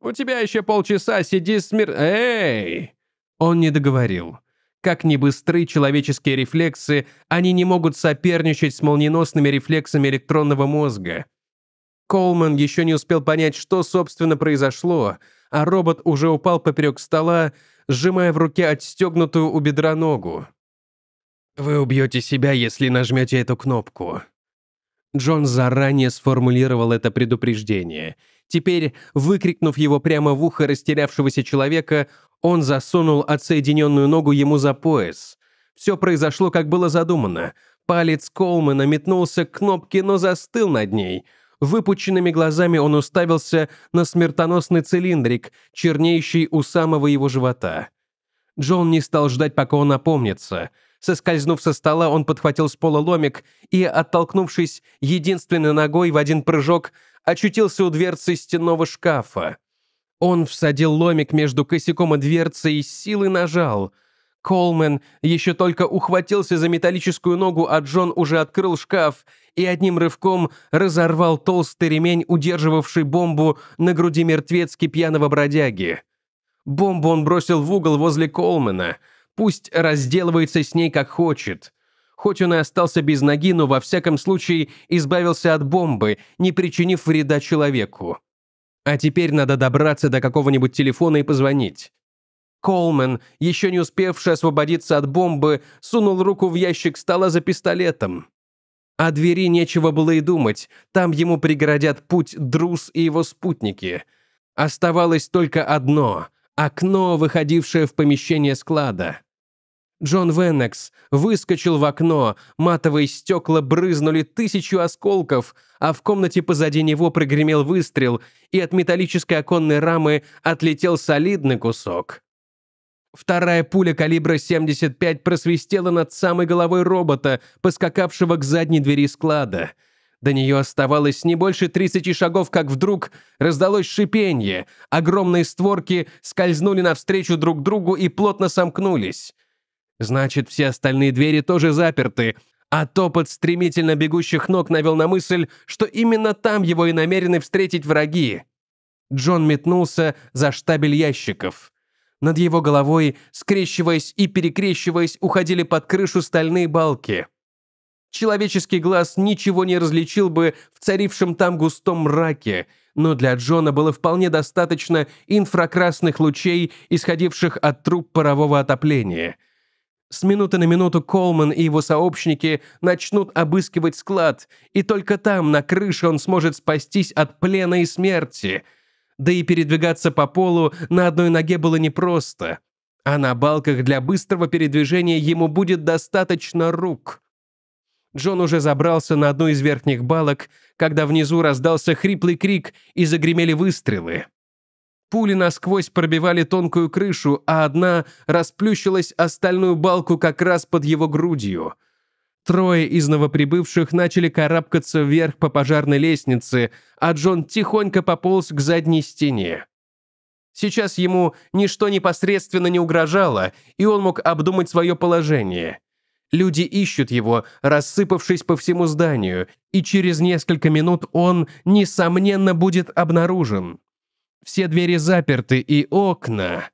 «У тебя еще полчаса, сиди смир... Эй!» Он не договорил. Как ни быстры человеческие рефлексы, они не могут соперничать с молниеносными рефлексами электронного мозга. Колман еще не успел понять, что, собственно, произошло — а робот уже упал поперек стола, сжимая в руке отстегнутую у бедра ногу. «Вы убьете себя, если нажмете эту кнопку». Джон заранее сформулировал это предупреждение. Теперь, выкрикнув его прямо в ухо растерявшегося человека, он засунул отсоединенную ногу ему за пояс. Все произошло, как было задумано. Палец Колмана метнулся к кнопке, но застыл над ней. Выпученными глазами он уставился на смертоносный цилиндрик, чернеющий у самого его живота. Джон не стал ждать, пока он опомнится. Соскользнув со стола, он подхватил с пола ломик и, оттолкнувшись единственной ногой в один прыжок, очутился у дверцы стенного шкафа. Он всадил ломик между косяком и дверцей и с силой нажал. Колмен еще только ухватился за металлическую ногу, а Джон уже открыл шкаф и одним рывком разорвал толстый ремень, удерживавший бомбу на груди мертвецки пьяного бродяги. Бомбу он бросил в угол возле Колмана. Пусть разделывается с ней как хочет. Хоть он и остался без ноги, но во всяком случае избавился от бомбы, не причинив вреда человеку. А теперь надо добраться до какого-нибудь телефона и позвонить. Колмен, еще не успевший освободиться от бомбы, сунул руку в ящик стола за пистолетом. О двери нечего было и думать, там ему преградят путь Друз и его спутники. Оставалось только одно — окно, выходившее в помещение склада. Джон Веннекс выскочил в окно, матовые стекла брызнули тысячу осколков, а в комнате позади него прогремел выстрел, и от металлической оконной рамы отлетел солидный кусок. Вторая пуля калибра 75 просвистела над самой головой робота, поскакавшего к задней двери склада. До нее оставалось не больше 30 шагов, как вдруг раздалось шипение. Огромные створки скользнули навстречу друг другу и плотно сомкнулись. Значит, все остальные двери тоже заперты, а топот стремительно бегущих ног навел на мысль, что именно там его и намерены встретить враги. Джон метнулся за штабель ящиков. Над его головой, скрещиваясь и перекрещиваясь, уходили под крышу стальные балки. Человеческий глаз ничего не различил бы в царившем там густом мраке, но для Джона было вполне достаточно инфракрасных лучей, исходивших от труб парового отопления. С минуты на минуту Колман и его сообщники начнут обыскивать склад, и только там, на крыше, он сможет спастись от плена и смерти – да и передвигаться по полу на одной ноге было непросто. А на балках для быстрого передвижения ему будет достаточно рук. Джон уже забрался на одну из верхних балок, когда внизу раздался хриплый крик и загремели выстрелы. Пули насквозь пробивали тонкую крышу, а одна расплющилась остальную балку как раз под его грудью — Трое из новоприбывших начали карабкаться вверх по пожарной лестнице, а Джон тихонько пополз к задней стене. Сейчас ему ничто непосредственно не угрожало, и он мог обдумать свое положение. Люди ищут его, рассыпавшись по всему зданию, и через несколько минут он, несомненно, будет обнаружен. Все двери заперты, и окна...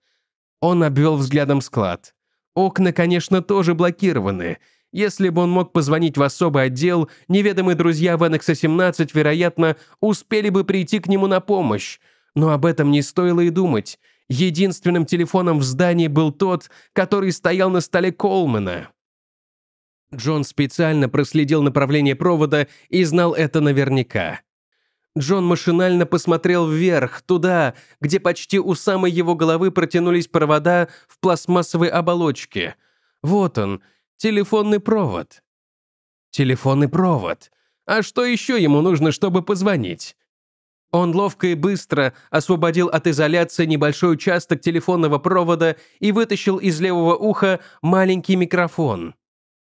Он обвел взглядом склад. Окна, конечно, тоже блокированы — если бы он мог позвонить в особый отдел, неведомые друзья в Анекса-17, вероятно, успели бы прийти к нему на помощь. Но об этом не стоило и думать. Единственным телефоном в здании был тот, который стоял на столе Колмана. Джон специально проследил направление провода и знал это наверняка. Джон машинально посмотрел вверх, туда, где почти у самой его головы протянулись провода в пластмассовой оболочке. Вот он, Телефонный провод. Телефонный провод. А что еще ему нужно, чтобы позвонить? Он ловко и быстро освободил от изоляции небольшой участок телефонного провода и вытащил из левого уха маленький микрофон.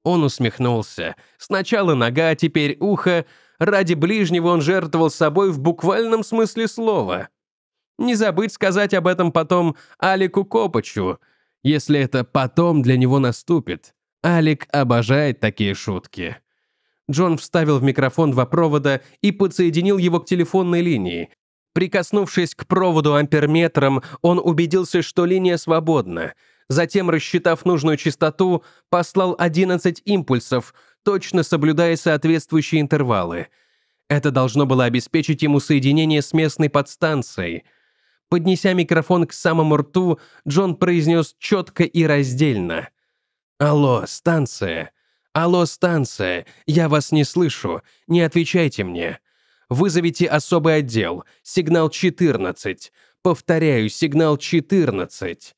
Он усмехнулся. Сначала нога, а теперь ухо. Ради ближнего он жертвовал собой в буквальном смысле слова. Не забыть сказать об этом потом Алику Копачу, если это потом для него наступит. Алик обожает такие шутки. Джон вставил в микрофон два провода и подсоединил его к телефонной линии. Прикоснувшись к проводу амперметром, он убедился, что линия свободна. Затем, рассчитав нужную частоту, послал 11 импульсов, точно соблюдая соответствующие интервалы. Это должно было обеспечить ему соединение с местной подстанцией. Поднеся микрофон к самому рту, Джон произнес четко и раздельно – «Алло, станция! Алло, станция! Я вас не слышу! Не отвечайте мне! Вызовите особый отдел! Сигнал 14! Повторяю, сигнал 14!»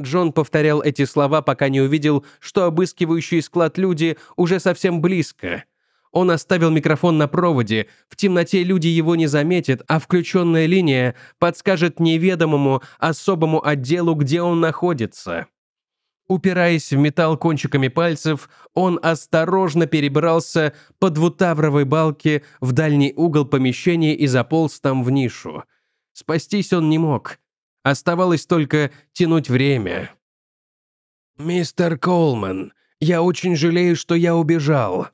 Джон повторял эти слова, пока не увидел, что обыскивающие склад люди уже совсем близко. Он оставил микрофон на проводе, в темноте люди его не заметят, а включенная линия подскажет неведомому особому отделу, где он находится. Упираясь в металл кончиками пальцев, он осторожно перебрался по двутавровой балке в дальний угол помещения и заполз там в нишу. Спастись он не мог. Оставалось только тянуть время. «Мистер Колман, я очень жалею, что я убежал».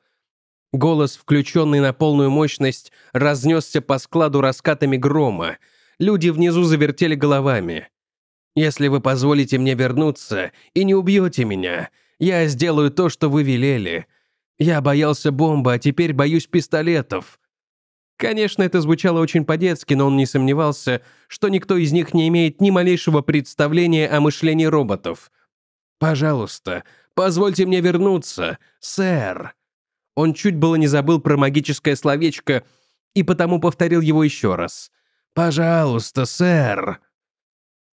Голос, включенный на полную мощность, разнесся по складу раскатами грома. Люди внизу завертели головами. Если вы позволите мне вернуться и не убьете меня, я сделаю то, что вы велели. Я боялся бомбы, а теперь боюсь пистолетов». Конечно, это звучало очень по-детски, но он не сомневался, что никто из них не имеет ни малейшего представления о мышлении роботов. «Пожалуйста, позвольте мне вернуться, сэр». Он чуть было не забыл про магическое словечко и потому повторил его еще раз. «Пожалуйста, сэр».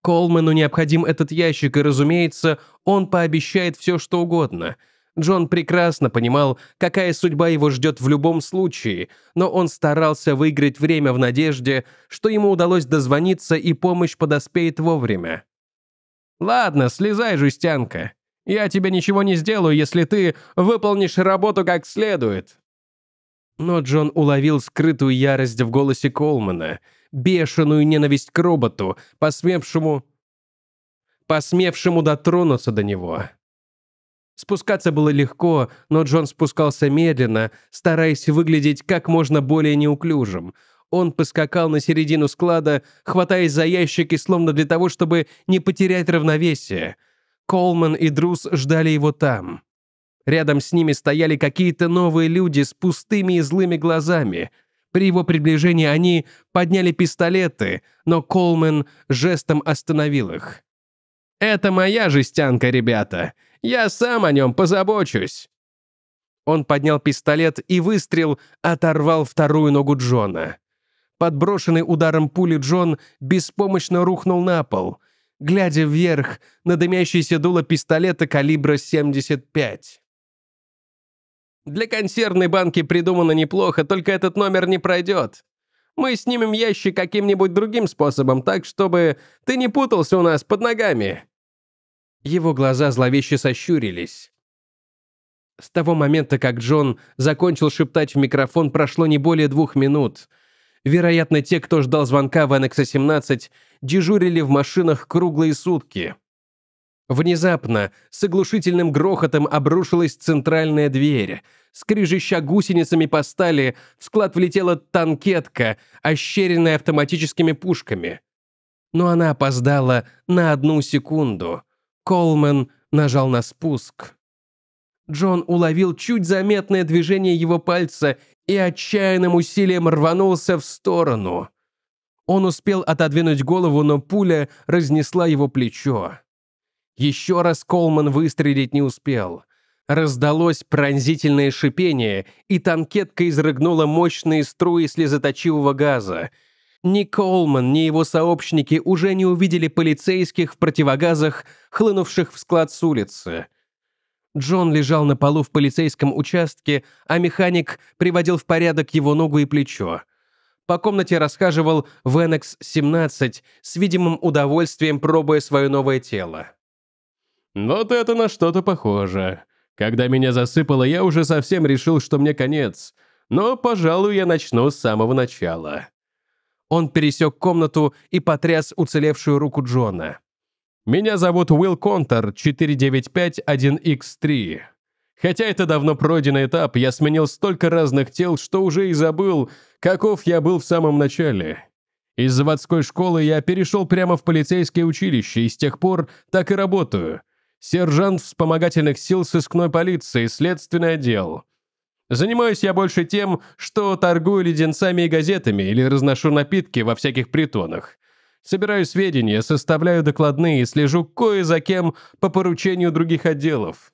Колману необходим этот ящик, и, разумеется, он пообещает все, что угодно. Джон прекрасно понимал, какая судьба его ждет в любом случае, но он старался выиграть время в надежде, что ему удалось дозвониться и помощь подоспеет вовремя. «Ладно, слезай, жестянка. Я тебе ничего не сделаю, если ты выполнишь работу как следует». Но Джон уловил скрытую ярость в голосе Колмана — бешеную ненависть к роботу, посмевшему... посмевшему дотронуться до него. Спускаться было легко, но Джон спускался медленно, стараясь выглядеть как можно более неуклюжим. Он поскакал на середину склада, хватаясь за ящики, словно для того, чтобы не потерять равновесие. Колман и Друс ждали его там. Рядом с ними стояли какие-то новые люди с пустыми и злыми глазами — при его приближении они подняли пистолеты, но Колмен жестом остановил их. «Это моя жестянка, ребята. Я сам о нем позабочусь». Он поднял пистолет и выстрел оторвал вторую ногу Джона. Подброшенный ударом пули Джон беспомощно рухнул на пол, глядя вверх на дымящееся дуло пистолета калибра 75. Для консервной банки придумано неплохо, только этот номер не пройдет. Мы снимем ящик каким-нибудь другим способом, так, чтобы ты не путался у нас под ногами». Его глаза зловеще сощурились. С того момента, как Джон закончил шептать в микрофон, прошло не более двух минут. Вероятно, те, кто ждал звонка в Анекса-17, дежурили в машинах круглые сутки. Внезапно с оглушительным грохотом обрушилась центральная дверь. Скрежеща гусеницами по стали, в склад влетела танкетка, ощеренная автоматическими пушками. Но она опоздала на одну секунду. Колман нажал на спуск. Джон уловил чуть заметное движение его пальца и отчаянным усилием рванулся в сторону. Он успел отодвинуть голову, но пуля разнесла его плечо. Еще раз Колман выстрелить не успел. Раздалось пронзительное шипение, и танкетка изрыгнула мощные струи слезоточивого газа. Ни Колман, ни его сообщники уже не увидели полицейских в противогазах, хлынувших в склад с улицы. Джон лежал на полу в полицейском участке, а механик приводил в порядок его ногу и плечо. По комнате расхаживал Венекс-17 с видимым удовольствием пробуя свое новое тело. Вот это на что-то похоже. Когда меня засыпало, я уже совсем решил, что мне конец. Но, пожалуй, я начну с самого начала. Он пересек комнату и потряс уцелевшую руку Джона. «Меня зовут Уилл Контор, 495-1Х3. Хотя это давно пройденный этап, я сменил столько разных тел, что уже и забыл, каков я был в самом начале. Из заводской школы я перешел прямо в полицейское училище и с тех пор так и работаю сержант вспомогательных сил сыскной полиции, следственный отдел. Занимаюсь я больше тем, что торгую леденцами и газетами или разношу напитки во всяких притонах. Собираю сведения, составляю докладные, слежу кое за кем по поручению других отделов.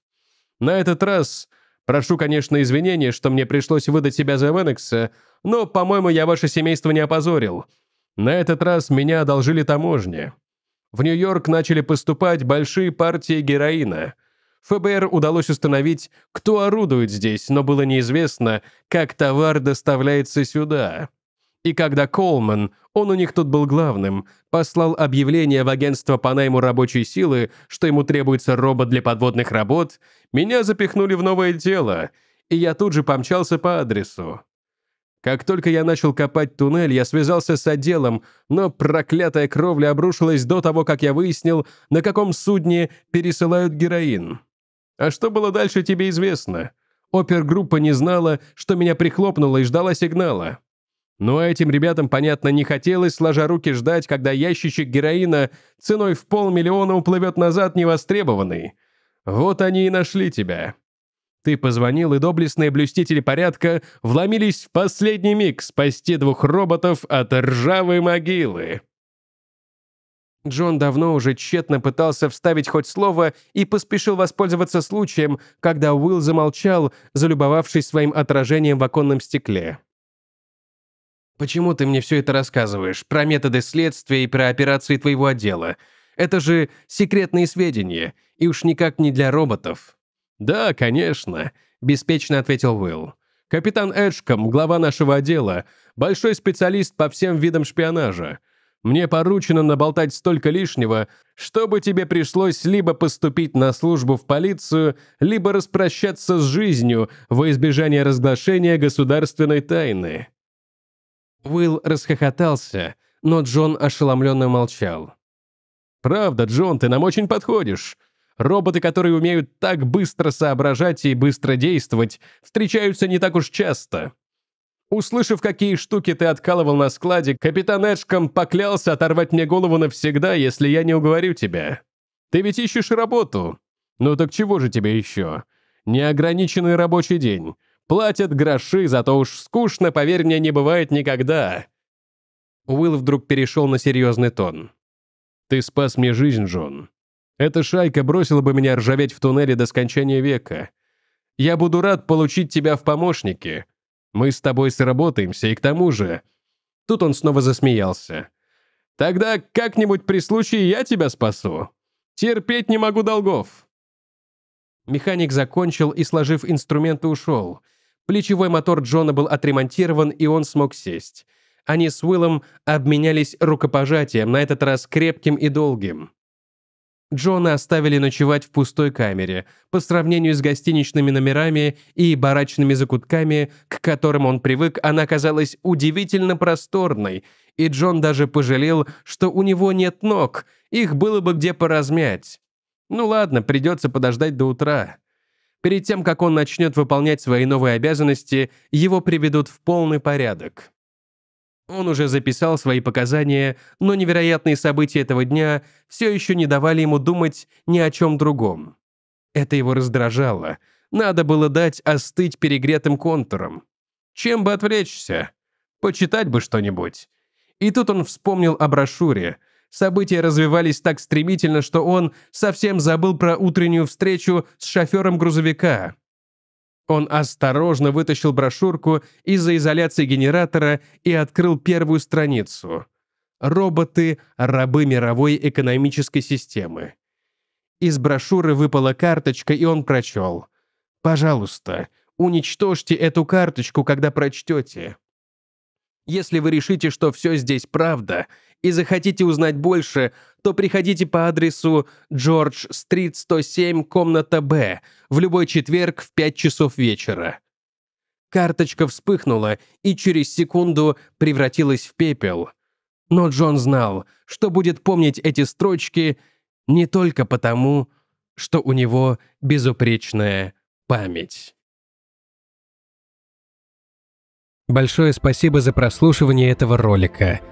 На этот раз прошу, конечно, извинения, что мне пришлось выдать себя за Венекса, но, по-моему, я ваше семейство не опозорил. На этот раз меня одолжили таможне в Нью-Йорк начали поступать большие партии героина. ФБР удалось установить, кто орудует здесь, но было неизвестно, как товар доставляется сюда. И когда Колман, он у них тут был главным, послал объявление в агентство по найму рабочей силы, что ему требуется робот для подводных работ, меня запихнули в новое дело, и я тут же помчался по адресу. Как только я начал копать туннель, я связался с отделом, но проклятая кровля обрушилась до того, как я выяснил, на каком судне пересылают героин. А что было дальше, тебе известно. Опергруппа не знала, что меня прихлопнуло и ждала сигнала. Но ну, а этим ребятам, понятно, не хотелось, сложа руки, ждать, когда ящичек героина ценой в полмиллиона уплывет назад невостребованный. Вот они и нашли тебя. Ты позвонил, и доблестные блюстители порядка вломились в последний миг спасти двух роботов от ржавой могилы. Джон давно уже тщетно пытался вставить хоть слово и поспешил воспользоваться случаем, когда Уилл замолчал, залюбовавшись своим отражением в оконном стекле. «Почему ты мне все это рассказываешь? Про методы следствия и про операции твоего отдела? Это же секретные сведения, и уж никак не для роботов». «Да, конечно», — беспечно ответил Уилл. «Капитан Эшком, глава нашего отдела, большой специалист по всем видам шпионажа. Мне поручено наболтать столько лишнего, чтобы тебе пришлось либо поступить на службу в полицию, либо распрощаться с жизнью во избежание разглашения государственной тайны». Уилл расхохотался, но Джон ошеломленно молчал. «Правда, Джон, ты нам очень подходишь», Роботы, которые умеют так быстро соображать и быстро действовать, встречаются не так уж часто. Услышав, какие штуки ты откалывал на складе, капитан Эшком поклялся оторвать мне голову навсегда, если я не уговорю тебя. Ты ведь ищешь работу. Ну так чего же тебе еще? Неограниченный рабочий день. Платят гроши, зато уж скучно, поверь мне, не бывает никогда. Уилл вдруг перешел на серьезный тон. «Ты спас мне жизнь, Джон. Эта шайка бросила бы меня ржаветь в туннеле до скончания века. Я буду рад получить тебя в помощники. Мы с тобой сработаемся, и к тому же...» Тут он снова засмеялся. «Тогда как-нибудь при случае я тебя спасу. Терпеть не могу долгов». Механик закончил и, сложив инструменты, ушел. Плечевой мотор Джона был отремонтирован, и он смог сесть. Они с Уиллом обменялись рукопожатием, на этот раз крепким и долгим. Джона оставили ночевать в пустой камере, по сравнению с гостиничными номерами и барачными закутками, к которым он привык, она казалась удивительно просторной, и Джон даже пожалел, что у него нет ног, их было бы где поразмять. Ну ладно, придется подождать до утра. Перед тем, как он начнет выполнять свои новые обязанности, его приведут в полный порядок. Он уже записал свои показания, но невероятные события этого дня все еще не давали ему думать ни о чем другом. Это его раздражало. Надо было дать остыть перегретым контуром. Чем бы отвлечься? Почитать бы что-нибудь. И тут он вспомнил о брошюре. События развивались так стремительно, что он совсем забыл про утреннюю встречу с шофером грузовика. Он осторожно вытащил брошюрку из-за изоляции генератора и открыл первую страницу. «Роботы – рабы мировой экономической системы». Из брошюры выпала карточка, и он прочел. «Пожалуйста, уничтожьте эту карточку, когда прочтете. Если вы решите, что все здесь правда, и захотите узнать больше, то приходите по адресу Джордж-стрит 107, комната Б, в любой четверг в 5 часов вечера. Карточка вспыхнула и через секунду превратилась в пепел. Но Джон знал, что будет помнить эти строчки не только потому, что у него безупречная память. Большое спасибо за прослушивание этого ролика –